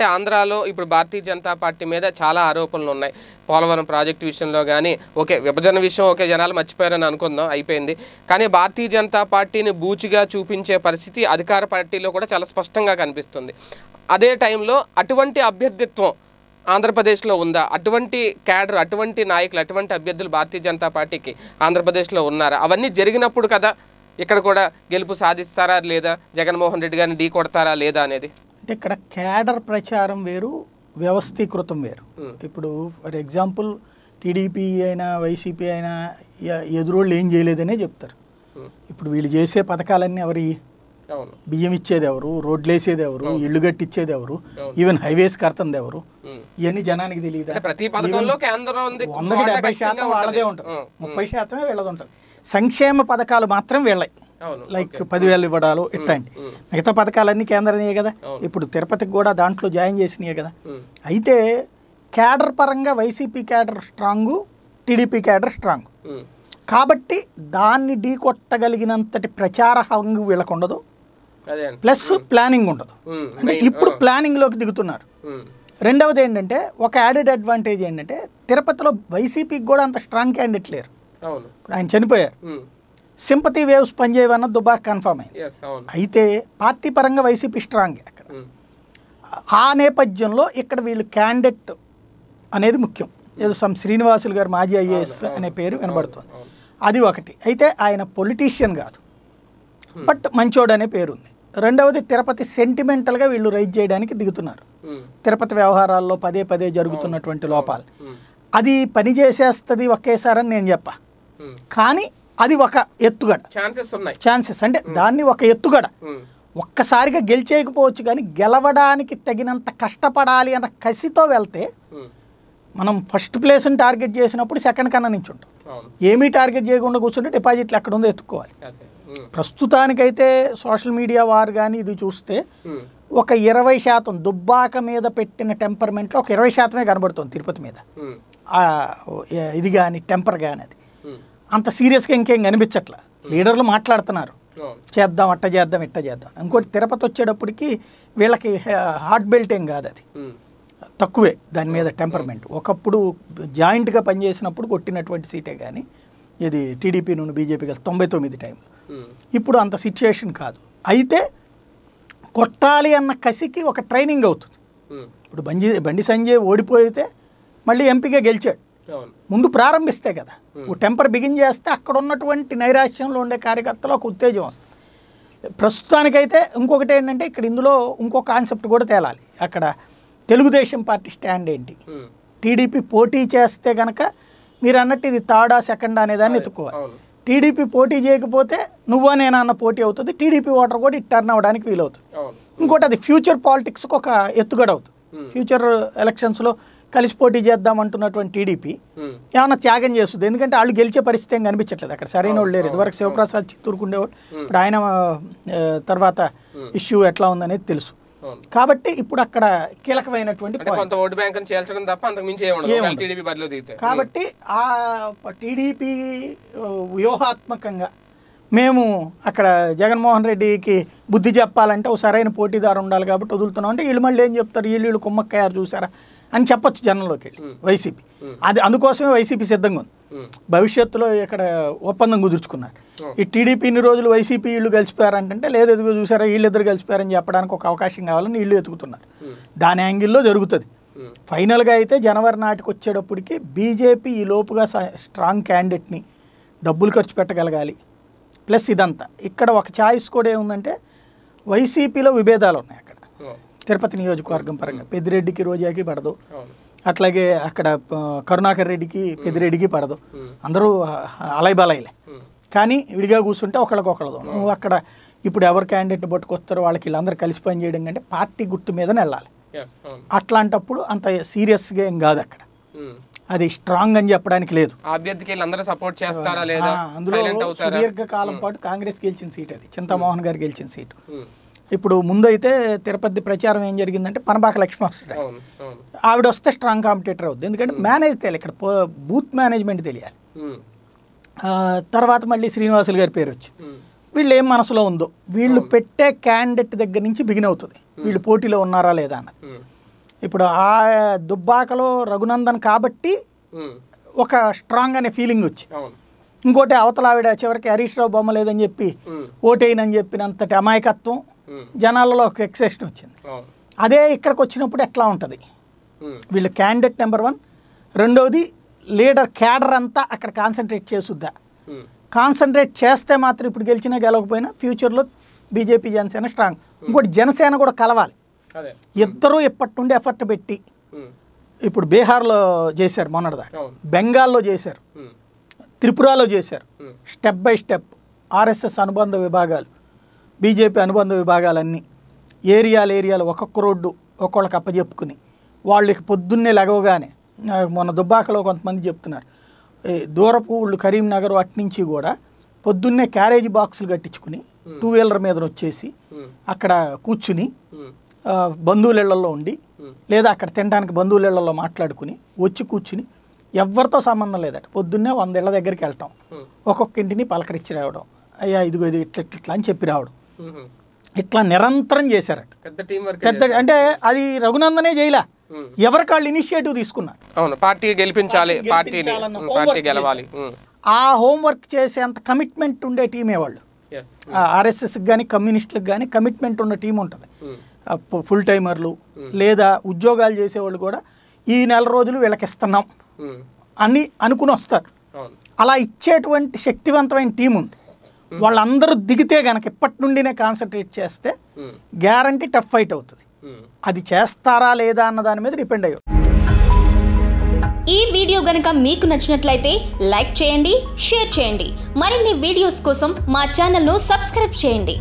అంటే ఆంధ్రాలో ఇప్పుడు భారతీయ జనతా పార్టీ మీద చాలా ఆరోపణలు ఉన్నాయి పోలవరం ప్రాజెక్టు విషయంలో కానీ ఓకే విభజన విషయం ఓకే జనాలు మర్చిపోయారని అనుకుందాం అయిపోయింది కానీ భారతీయ జనతా పార్టీని బూచిగా చూపించే పరిస్థితి అధికార పార్టీలో కూడా చాలా స్పష్టంగా కనిపిస్తుంది అదే టైంలో అటువంటి అభ్యర్థిత్వం ఆంధ్రప్రదేశ్లో ఉందా అటువంటి క్యాడర్ అటువంటి నాయకులు అటువంటి అభ్యర్థులు భారతీయ జనతా పార్టీకి ఆంధ్రప్రదేశ్లో ఉన్నారా అవన్నీ జరిగినప్పుడు కదా ఇక్కడ కూడా గెలుపు సాధిస్తారా లేదా జగన్మోహన్ రెడ్డి గారిని ఢీ కొడతారా లేదా అనేది అంటే ఇక్కడ క్యాడర్ ప్రచారం వేరు వ్యవస్థీకృతం వేరు ఇప్పుడు ఫర్ ఎగ్జాంపుల్ టీడీపీ అయినా వైసీపీ అయినా ఎదురోళ్ళు ఏం చేయలేదనే చెప్తారు ఇప్పుడు వీళ్ళు చేసే పథకాలన్నీ ఎవరి బియ్యం ఇచ్చేది ఎవరు రోడ్లు వేసేది ఎవరు ఇళ్ళు కట్టించేది ఎవరు ఈవెన్ హైవేస్ కడుతుంది ఎవరు ఇవన్నీ జనానికి తెలియదు వందకి డెబ్బై శాతం వాళ్ళదే ఉంటారు ముప్పై శాతమే వీళ్ళది సంక్షేమ పథకాలు మాత్రం వెళ్ళాయి లైక్ పదివేలు ఇవ్వడాలు ఇట్లాంటి మిగతా పథకాలన్నీ కేంద్రనే కదా ఇప్పుడు తిరుపతికి కూడా దాంట్లో జాయిన్ చేసినాయి కదా అయితే క్యాడర్ పరంగా YCP cadre strong TDP cadre strong కాబట్టి దాన్ని ఢీ కొట్టగలిగినంతటి ప్రచార హంగు వీళ్ళకు ఉండదు ప్లస్ ప్లానింగ్ ఉండదు అంటే ఇప్పుడు ప్లానింగ్లోకి దిగుతున్నారు రెండవది ఏంటంటే ఒక యాడెడ్ అడ్వాంటేజ్ ఏంటంటే తిరుపతిలో వైసీపీకి కూడా అంత స్ట్రాంగ్ క్యాండిడేట్ లేరు ఆయన చనిపోయారు సింపతి వేవ్స్ పనిచేయవన్న దుబాక్ కన్ఫర్మ్ అయింది అయితే పార్టీ పరంగా వైసీపీ స్ట్రాంగ్ అక్కడ hmm. ఆ నేపథ్యంలో ఇక్కడ వీళ్ళు క్యాండిడేట్ అనేది ముఖ్యం ఏదో సమ్ శ్రీనివాసులు గారు మాజీ ఐఏఎస్ అనే పేరు వినబడుతుంది అది ఒకటి అయితే ఆయన పొలిటీషియన్ కాదు hmm. బట్ మంచోడు అనే పేరు ఉంది రెండవది తిరుపతి సెంటిమెంటల్గా వీళ్ళు రైజ్ చేయడానికి దిగుతున్నారు hmm. తిరుపతి వ్యవహారాల్లో పదే పదే జరుగుతున్నటువంటి లోపాలు అది పని చేసేస్తుంది ఒకేసారని నేను చెప్ప కానీ అది ఒక ఎత్తుగడ ఛాన్సెస్ ఉన్నాయి ఛాన్సెస్ అంటే hmm. దాన్ని ఒక ఎత్తుగడ hmm. ఒక్కసారిగా గెలిచేయకపోవచ్చు కానీ గెలవడానికి తగినంత కష్టపడాలి అన్న కసితో వెళ్తే hmm. మనం ఫస్ట్ ప్లేస్ని టార్గెట్ చేసినప్పుడు సెకండ్ కన్నా నుంచి ఉంటాం ఏమీ టార్గెట్ చేయకుండా కూర్చుంటే డిపాజిట్లు ఎక్కడ ఉందో ఎత్తుకోవాలి ప్రస్తుతానికైతే సోషల్ మీడియా వారు కానీ ఇది చూస్తే ఒక ఇరవై శాతం దుబ్బాక మీద పెట్టిన టెంపర్మెంట్లో ఒక ఇరవై శాతమే కనబడుతుంది తిరుపతి మీద ఇది కానీ టెంపర్ కానీ అది అంత సీరియస్గా ఇంకేం కనిపించట్ల లీడర్లు మాట్లాడుతున్నారు చేద్దాం అట్ట చేద్దాం ఇట్ట చేద్దాం ఇంకోటి తిరుపతి వచ్చేటప్పటికి వీళ్ళకి హార్ట్ బెల్ట్ ఏం కాదు అది తక్కువే దాని మీద టెంపర్మెంట్ ఒకప్పుడు జాయింట్గా పనిచేసినప్పుడు కొట్టినటువంటి సీటే కానీ ఇది టీడీపీ నుండి బీజేపీ కలిసి తొంభై తొమ్మిది టైంలో ఇప్పుడు అంత సిచ్యుయేషన్ కాదు అయితే కొట్టాలి అన్న కసికి ఒక ట్రైనింగ్ అవుతుంది ఇప్పుడు బండి బండి సంజయ్ ఓడిపోయితే మళ్ళీ ఎంపీగా గెలిచాడు ముందు ప్రారంభిస్తే కదా ఓ టెంపర్ బిగిన్ చేస్తే అక్కడ ఉన్నటువంటి నైరాశ్యంలో ఉండే కార్యకర్తలు ఒక ఉత్తేజం వస్తుంది ప్రస్తుతానికైతే ఇంకొకటి ఏంటంటే ఇక్కడ ఇందులో ఇంకో కాన్సెప్ట్ కూడా తేలాలి అక్కడ తెలుగుదేశం పార్టీ స్టాండ్ ఏంటి టీడీపీ పోటీ చేస్తే కనుక మీరు అన్నట్టు ఇది థర్డా సెకండ్ అనేదాన్ని ఎత్తుకోవాలి టీడీపీ పోటీ చేయకపోతే నువ్వు నేనా అన్న పోటీ అవుతుంది టీడీపీ ఓటర్ కూడా ఇటు టర్న్ అవ్వడానికి వీలవుతుంది ఇంకోటి అది ఫ్యూచర్ పాలిటిక్స్కి ఒక ఎత్తుగడవుతుంది ఫ్యూచర్ ఎలక్షన్స్లో కలిసి పోటీ చేద్దాం అంటున్నటువంటి టీడీపీ ఏమైనా త్యాగం చేస్తుంది ఎందుకంటే వాళ్ళు గెలిచే పరిస్థితి ఏం కనిపించట్లేదు అక్కడ సరైన వాళ్ళు లేరు ఇదివరకు శివప్రసాద్ చిత్తూరుకుండేవాడు ఇప్పుడు ఆయన తర్వాత ఇష్యూ ఎట్లా ఉందనేది తెలుసు కాబట్టి ఇప్పుడు అక్కడ కీలకమైనటువంటి కాబట్టి ఆ టీడీపీ వ్యూహాత్మకంగా మేము అక్కడ జగన్మోహన్ రెడ్డికి బుద్ధి చెప్పాలంటే ఒక సరైన పోటీదారు ఉండాలి కాబట్టి వదులుతున్నాం అంటే వీళ్ళు మళ్ళీ ఏం చెప్తారు వీళ్ళు వీళ్ళు కుమ్మక్కయ్యారు చూసారా అని చెప్పొచ్చు జనంలోకి వెళ్ళి వైసీపీ అది అందుకోసమే వైసీపీ సిద్ధంగా ఉంది భవిష్యత్తులో ఇక్కడ ఒప్పందం కుదుర్చుకున్నారు ఈ టీడీపీ ఇన్ని రోజులు వైసీపీ వీళ్ళు కలిసిపోయారంటే లేదు ఎదుగు చూసారా వీళ్ళిద్దరు కలిసిపోయారని చెప్పడానికి ఒక అవకాశం కావాలని వీళ్ళు ఎతుకుతున్నారు దాని యాంగిల్లో జరుగుతుంది ఫైనల్గా అయితే జనవరి నాటికి వచ్చేటప్పటికి బీజేపీ ఈ లోపుగా స్ట్రాంగ్ క్యాండిడేట్ని డబ్బులు ఖర్చు పెట్టగలగాలి ప్లస్ ఇదంతా ఇక్కడ ఒక ఛాయిస్ కూడా ఏముందంటే వైసీపీలో విభేదాలు ఉన్నాయి అక్కడ తిరుపతి నియోజకవర్గం పరంగా పెద్దిరెడ్డికి రోజాకి పడదు అట్లాగే అక్కడ కరుణాకర్ రెడ్డికి పెద్దిరెడ్డికి పడదు అందరూ అలై బలైలే కానీ విడిగా కూర్చుంటే ఒకళ్ళకొకళ్ళదు నువ్వు అక్కడ ఇప్పుడు ఎవరు క్యాండిడేట్ పట్టుకొస్తారో వాళ్ళకి వీళ్ళందరూ కలిసి పని చేయడం కంటే పార్టీ గుర్తు మీదనే వెళ్ళాలి అట్లాంటప్పుడు అంత సీరియస్గా ఏం కాదు అక్కడ అది స్ట్రాంగ్ అని చెప్పడానికి లేదు అభ్యర్థికి సపోర్ట్ చేస్తారా లేదా అందులో దీర్ఘకాలం పాటు కాంగ్రెస్ గెలిచిన సీట్ అది చింతామోహన్ గారు గెలిచిన సీటు ఇప్పుడు ముందైతే తిరుపతి ప్రచారం ఏం జరిగిందంటే పనబాక లక్ష్మి వస్తుంది ఆవిడ వస్తే స్ట్రాంగ్ కాంపిటేటర్ అవుద్ది ఎందుకంటే మేనేజ్ తెలియాలి ఇక్కడ బూత్ మేనేజ్మెంట్ తెలియాలి తర్వాత మళ్ళీ శ్రీనివాసులు గారి పేరు వచ్చింది వీళ్ళు ఏం మనసులో ఉందో వీళ్ళు పెట్టే క్యాండిడేట్ దగ్గర నుంచి బిగిన్ అవుతుంది వీళ్ళు పోటీలో ఉన్నారా లేదా అన్నది ఇప్పుడు ఆ దుబ్బాకలో రఘునందన్ కాబట్టి ఒక స్ట్రాంగ్ అనే ఫీలింగ్ వచ్చి ఇంకోటి అవతల ఆవిడ చివరికి హరీష్ రావు బొమ్మ లేదని చెప్పి ఓటేయనని చెప్పినంతటి అమాయకత్వం జనాలలో ఒక ఎక్సెషన్ వచ్చింది అదే ఇక్కడికి వచ్చినప్పుడు ఎట్లా ఉంటుంది వీళ్ళు క్యాండిడేట్ నెంబర్ వన్ రెండవది లీడర్ క్యాడర్ అంతా అక్కడ కాన్సన్ట్రేట్ చేసుద్దా కాన్సన్ట్రేట్ చేస్తే మాత్రం ఇప్పుడు గెలిచినా గెలవకపోయినా ఫ్యూచర్లో బీజేపీ జనసేన స్ట్రాంగ్ ఇంకోటి జనసేన కూడా కలవాలి ఇద్దరూ ఇప్పటి నుండి ఎఫర్ట్ పెట్టి ఇప్పుడు బీహార్లో చేశారు మొన్నటిదా బెంగాల్లో చేశారు త్రిపురలో చేశారు స్టెప్ బై స్టెప్ ఆర్ఎస్ఎస్ అనుబంధ విభాగాలు బీజేపీ అనుబంధ విభాగాలన్నీ ఏరియాలు ఏరియాలు ఒక్కొక్క రోడ్డు ఒక్కొక్కళ్ళకి అప్పచెప్పుకుని వాళ్ళకి పొద్దున్నే లెగవగానే మొన్న దుబ్బాకలో కొంతమంది చెప్తున్నారు దూరపు ఊళ్ళు కరీంనగర్ అటు నుంచి కూడా పొద్దున్నే క్యారేజ్ బాక్సులు కట్టించుకుని టూ వీలర్ మీద వచ్చేసి అక్కడ కూర్చుని బంధువులళ్లలో ఉండి లేదా అక్కడ తినడానికి బంధువులళ్లలో మాట్లాడుకుని వచ్చి కూర్చుని ఎవరితో సంబంధం లేదట పొద్దున్నే వంద ఇళ్ళ దగ్గరికి వెళ్ళటం ఒక్కొక్క ఇంటిని పలకరించి రావడం అయ్యా ఇదిగో ఇది ఇట్లా ఇట్లా అని చెప్పి రావడం ఇట్లా నిరంతరం చేశారట పెద్ద అంటే అది రఘునందనే చేయలే ఎవరికి వాళ్ళు ఇనిషియేటివ్ తీసుకున్నారు అవును పార్టీ గెలిపించాలి పార్టీని పార్టీ గెలవాలి ఆ హోంవర్క్ చేసే అంత కమిట్మెంట్ ఉండే టీమే వాళ్ళు ఆర్ఎస్ఎస్కి కానీ కమ్యూనిస్టులకు కానీ కమిట్మెంట్ ఉన్న టీం ఉంటుంది ఫుల్ టైమర్లు లేదా ఉద్యోగాలు చేసేవాళ్ళు కూడా ఈ నెల రోజులు వీళ్ళకి ఇస్తున్నాం అని అనుకుని వస్తారు అలా ఇచ్చేటువంటి శక్తివంతమైన టీం ఉంది వాళ్ళందరూ దిగితే గనక ఇప్పటి నుండినే కాన్సన్ట్రేట్ చేస్తే గ్యారంటీ టఫ్ ఫైట్ అవుతుంది అది చేస్తారా లేదా అన్న దాని మీద డిపెండ్ అయ్యి ఈ వీడియో గనక మీకు నచ్చినట్లయితే లైక్ చేయండి షేర్ చేయండి మరిన్ని వీడియోస్ కోసం మా ఛానల్ను సబ్స్క్రైబ్ చేయండి